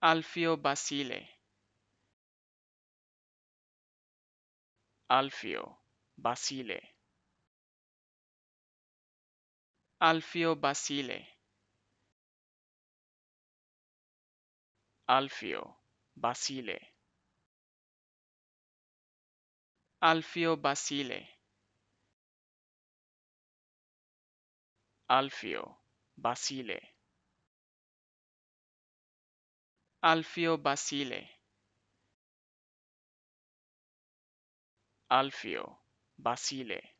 Alfio Basile. Alfio Basile. Alfio Basile. Alfio Basile. Alfio Basile. Alfio Basile. Alfio Basile. Alfio Basile.